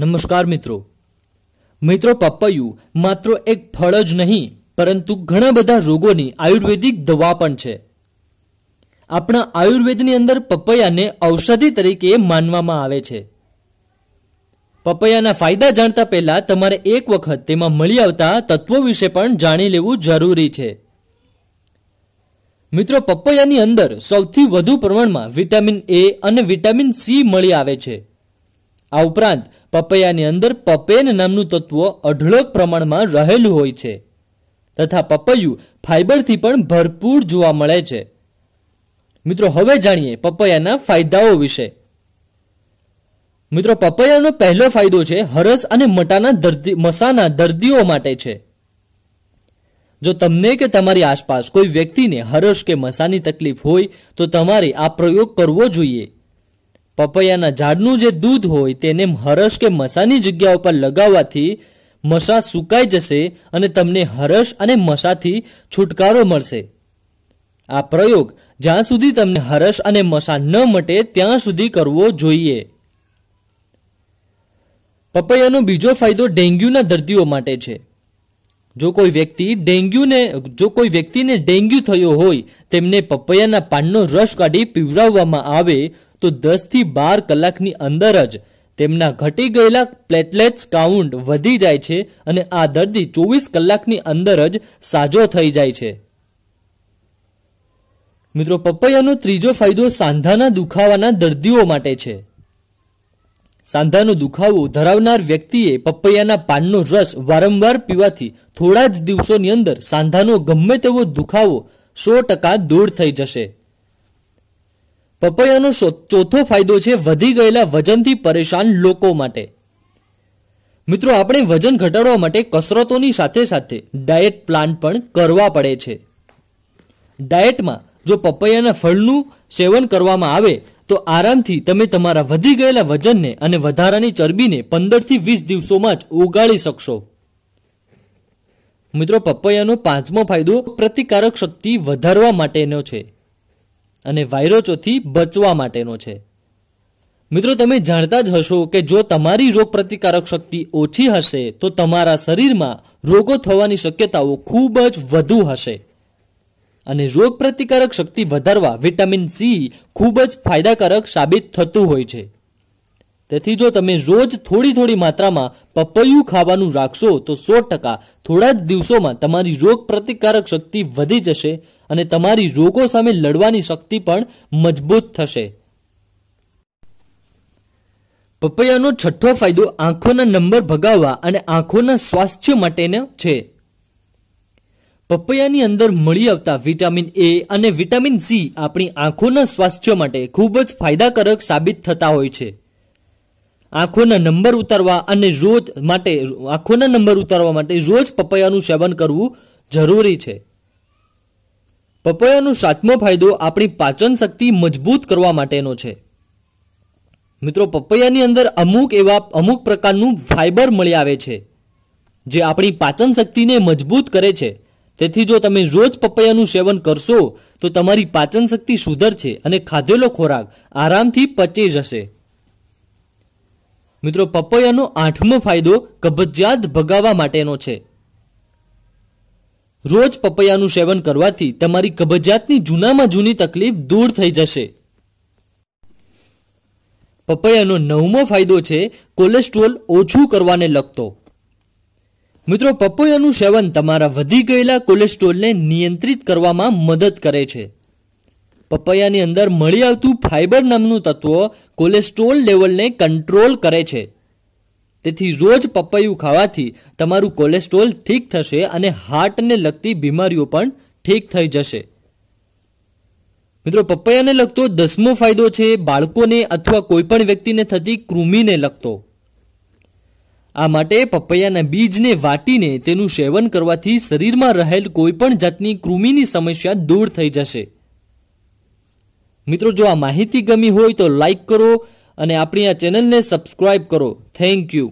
નમસ્કાર મિત્રો મિત્રો પપૈયું માત્ર એક ફળ જ નહીં પરંતુ ઘણા બધા રોગોની આયુર્વેદિક દવા પણ છે આપણા આયુર્વેદની અંદર પપૈયાને ઔષધિ તરીકે માનવામાં આવે છે પપૈયાના ફાયદા જાણતા પહેલાં તમારે એક વખત તેમાં મળી આવતા તત્વો વિશે પણ જાણી લેવું જરૂરી છે મિત્રો પપૈયાની અંદર સૌથી વધુ પ્રમાણમાં વિટામિન એ અને વિટામિન સી મળી આવે છે આ ઉપરાંત પપૈયાની અંદર પપેન નામનું તત્વ અઢળક પ્રમાણમાં રહેલું હોય છે તથા પપૈયું ફાઈબરથી પણ ભરપૂર જોવા મળે છે મિત્રો હવે જાણીએ પપૈયાના ફાયદાઓ વિશે મિત્રો પપૈયાનો પહેલો ફાયદો છે હરસ અને મટાના દર્દી મસાના દર્દીઓ માટે છે જો તમને કે તમારી આસપાસ કોઈ વ્યક્તિને હરસ કે મસાની તકલીફ હોય તો તમારે આ પ્રયોગ કરવો જોઈએ પપૈયાના ઝાડનું જે દૂધ હોય તેને હરશ કે મસાની જગ્યા ઉપર લગાવવાથી મસા સુકાઈ જશે અને તમને હરશ અને મસાથી છુટકારો મળશે આ પ્રયોગ જ્યાં સુધી તમને હરશ અને મસા ન મટે ત્યાં સુધી કરવો જોઈએ પપૈયાનો બીજો ફાયદો ડેન્ગ્યુના દર્દીઓ માટે છે જો કોઈ વ્યક્તિ ડેન્ગ્યુને જો કોઈ વ્યક્તિને ડેન્ગ્યુ થયો હોય તેમને પપૈયાના પાનનો રસ કાઢી પીવડાવવામાં આવે તો દસથી બાર કલાકની અંદર જ તેમના ઘટી ગયેલા પ્લેટલેટ્સ કાઉન્ટ વધી જાય છે અને આ દર્દી ચોવીસ કલાકની અંદર જ સાજો થઈ જાય છે મિત્રો પપૈયાનો ત્રીજો ફાયદો સાંધાના દુખાવાના દર્દીઓ માટે છે સાંધાનો દુખાવો ધરાવનાર વ્યક્તિએ પપૈયાના પાનનો રસ વારંવાર પીવાથી થોડા જ દિવસોની અંદર સાંધાનો ગમે તેવો દુખાવો સો ટકા દૂર થઈ જશે પપૈયાનો ચોથો ફાયદો છે વધી ગયેલા વજનથી પરેશાન લોકો માટે મિત્રો આપણે વજન ઘટાડવા માટે કસરતોની સાથે સાથે ડાયટ પ્લાન પણ કરવા પડે છે ડાયટમાં જો પપૈયાના ફળનું સેવન કરવામાં આવે તો આરામથી તમે તમારા વધી ગયેલા વજનને અને વધારાની ચરબીને પંદરથી વીસ દિવસોમાં જ ઉગાડી શકશો મિત્રો પપૈયાનો પાંચમો ફાયદો પ્રતિકારક શક્તિ વધારવા માટેનો છે અને વાયરોચોથી બચવા માટેનો છે મિત્રો તમે જાણતા જ હશો કે જો તમારી રોગપ્રતિકારક શક્તિ ઓછી હશે તો તમારા શરીરમાં રોગો થવાની શક્યતાઓ ખૂબ જ વધુ હશે અને રોગપ્રતિકારક શક્તિ વધારવા વિટામિન સી ખૂબ જ ફાયદાકારક સાબિત થતું હોય છે તેથી જો તમે રોજ થોડી થોડી માત્રામાં પપૈયું ખાવાનું રાખશો તો સો ટકા થોડા જ દિવસોમાં તમારી રોગ પ્રતિકારક શક્તિ વધી જશે અને તમારી રોગો સામે લડવાની શક્તિ પણ મજબૂત થશે પપૈયાનો છઠ્ઠો ફાયદો આંખોના નંબર ભગાવવા અને આંખોના સ્વાસ્થ્ય માટેનો છે પપૈયાની અંદર મળી આવતા વિટામિન એ અને વિટામિન સી આપણી આંખોના સ્વાસ્થ્ય માટે ખૂબ જ ફાયદાકારક સાબિત થતા હોય છે આંખોના નંબર ઉતારવા અને રોજ માટે આંખોના નંબર ઉતારવા માટે રોજ પપૈયાનું સેવન કરવું જરૂરી છે પપૈયાનો સાતમો ફાયદો આપણી પાચન શક્તિ મજબૂત કરવા માટેનો છે મિત્રો પપૈયાની અંદર અમુક એવા અમુક પ્રકારનું ફાઇબર મળી આવે છે જે આપણી પાચન શક્તિને મજબૂત કરે છે તેથી જો તમે રોજ પપૈયાનું સેવન કરશો તો તમારી પાચન શક્તિ સુધરશે અને ખાધેલો ખોરાક આરામથી પચી જશે મિત્રો પપૈયાનો આઠમો ફાયદો કબજિયાત ભગાવવા માટેનો છે રોજ પપૈયાનું સેવન કરવાથી તમારી કબજિયાતની જૂનામાં જૂની તકલીફ દૂર થઈ જશે પપૈયાનો નવમો ફાયદો છે કોલેસ્ટ્રોલ ઓછું કરવાને લગતો મિત્રો પપૈયાનું સેવન તમારા વધી ગયેલા કોલેસ્ટ્રોલને નિયંત્રિત કરવામાં મદદ કરે છે પપૈયાની અંદર મળી આવતું ફાઇબર નામનું તત્વ કોલેસ્ટ્રોલ લેવલને કંટ્રોલ કરે છે તેથી રોજ પપૈયું ખાવાથી તમારું કોલેસ્ટ્રોલ ઠીક થશે અને હાર્ટને લગતી બીમારીઓ પણ ઠીક થઈ જશે મિત્રો પપૈયાને લગતો દસમો ફાયદો છે બાળકોને અથવા કોઈપણ વ્યક્તિને થતી કૃમિને લગતો આ માટે પપૈયાના બીજને વાટીને તેનું સેવન કરવાથી શરીરમાં રહેલ કોઈપણ જાતની કૃમિની સમસ્યા દૂર થઈ જશે મિત્રો જો આ માહિતી ગમી હોય તો લાઈક કરો અને આપણી આ ચેનલને સબસ્ક્રાઈબ કરો થેન્ક યુ